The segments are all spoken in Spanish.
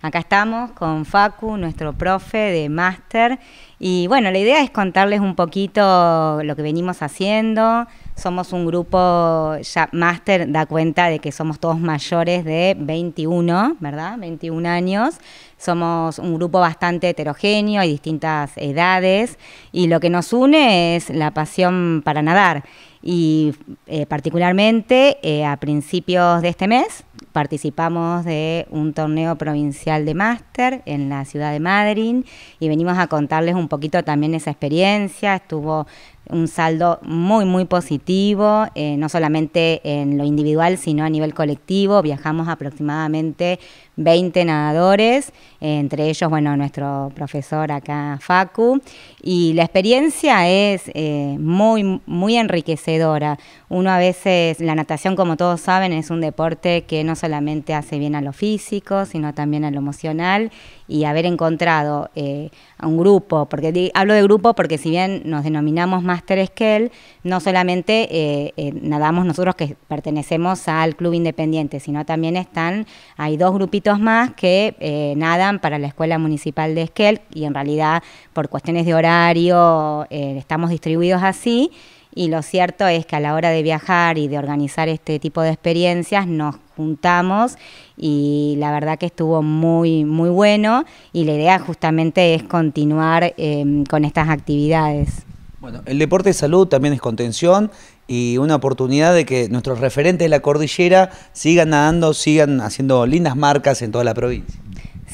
Acá estamos con Facu, nuestro profe de máster. Y bueno, la idea es contarles un poquito lo que venimos haciendo. Somos un grupo, ya máster da cuenta de que somos todos mayores de 21, ¿verdad? 21 años. Somos un grupo bastante heterogéneo, hay distintas edades. Y lo que nos une es la pasión para nadar. Y eh, particularmente eh, a principios de este mes participamos de un torneo provincial de máster en la ciudad de Madrid y venimos a contarles un poquito también esa experiencia. Estuvo un saldo muy, muy positivo, eh, no solamente en lo individual, sino a nivel colectivo. Viajamos aproximadamente 20 nadadores, eh, entre ellos, bueno, nuestro profesor acá, Facu, y la experiencia es eh, muy, muy enriquecedora. Uno a veces, la natación, como todos saben, es un deporte que no solamente hace bien a lo físico, sino también a lo emocional y haber encontrado eh, a un grupo, porque hablo de grupo porque si bien nos denominamos Master que no solamente eh, eh, nadamos nosotros que pertenecemos al club independiente, sino también están, hay dos grupitos más que nadan para la Escuela Municipal de Skell y en realidad por cuestiones de horario estamos distribuidos así. Y lo cierto es que a la hora de viajar y de organizar este tipo de experiencias nos juntamos y la verdad que estuvo muy, muy bueno y la idea justamente es continuar em, con estas actividades. Bueno, el deporte de salud también es contención y una oportunidad de que nuestros referentes de la cordillera sigan nadando, sigan haciendo lindas marcas en toda la provincia.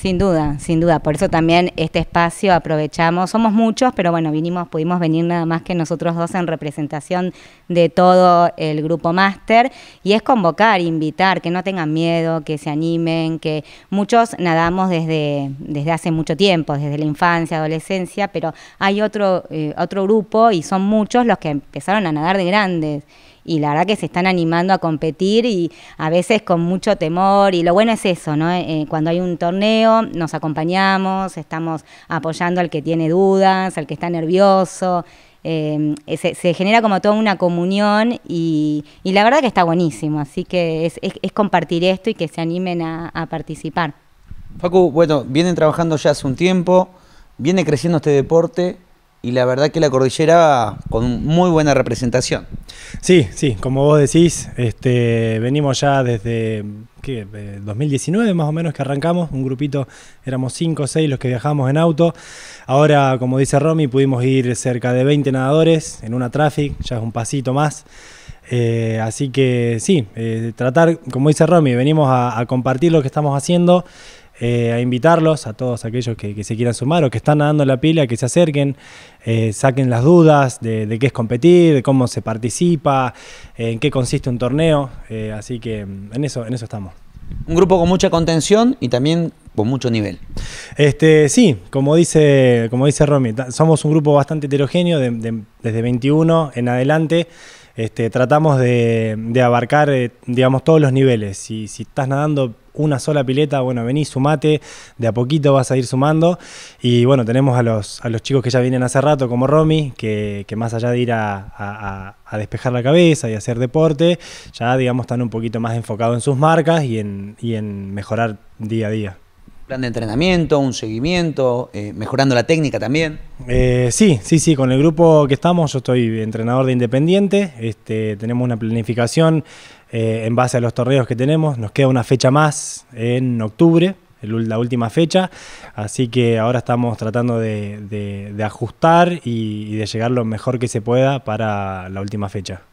Sin duda, sin duda. Por eso también este espacio aprovechamos. Somos muchos, pero bueno, vinimos, pudimos venir nada más que nosotros dos en representación de todo el grupo máster. Y es convocar, invitar, que no tengan miedo, que se animen, que muchos nadamos desde, desde hace mucho tiempo, desde la infancia, adolescencia, pero hay otro, eh, otro grupo y son muchos los que empezaron a nadar de grandes y la verdad que se están animando a competir y a veces con mucho temor y lo bueno es eso, ¿no? Eh, eh, cuando hay un torneo nos acompañamos, estamos apoyando al que tiene dudas, al que está nervioso. Em, eh, se, genera como toda una comunión y, la verdad que está buenísimo, así que es, compartir esto y que se animen a, a participar. Facu, bueno, vienen trabajando ya hace un tiempo, viene creciendo este deporte, y la verdad que la cordillera con muy buena representación. Sí, sí, como vos decís, este, venimos ya desde 2019 eh, más o menos que arrancamos, un grupito, éramos 5 o 6 los que viajamos en auto, ahora como dice Romy pudimos ir cerca de 20 nadadores en una traffic, ya es un pasito más. Eh, así que sí, eh, tratar, como dice Romy, venimos a compartir lo que estamos haciendo, eh, a invitarlos a todos aquellos que, se quieran sumar o que están nadando la pila, que se acerquen, eh, saquen las dudas de, qué es competir, de cómo se participa, en qué consiste un torneo. Eh, así que mm, en eso, en eso estamos. Un grupo con mucha contención y también con mucho nivel. Este, sí, como dice, como dice Romy, somos un grupo bastante heterogéneo desde 21 en adelante. Este, tratamos de, abarcar, digamos, todos los niveles. Si, si estás nadando una sola pileta, bueno, vení, sumate, de a poquito vas a ir sumando. Y bueno, tenemos a los, a los chicos que ya vienen hace rato, como Romy, que, más allá de ir a, a, despejar la cabeza y hacer deporte, ya digamos están un poquito más enfocados en sus marcas y en, y en mejorar día a día plan de entrenamiento, un seguimiento, eh, mejorando la técnica también. Eh, sí, sí, sí, con el grupo que estamos, yo estoy entrenador de Independiente, este, tenemos una planificación eh, en base a los torneos que tenemos, nos queda una fecha más en octubre, la última fecha, así que ahora estamos tratando de, ajustar y de llegar lo mejor que se pueda para la última fecha.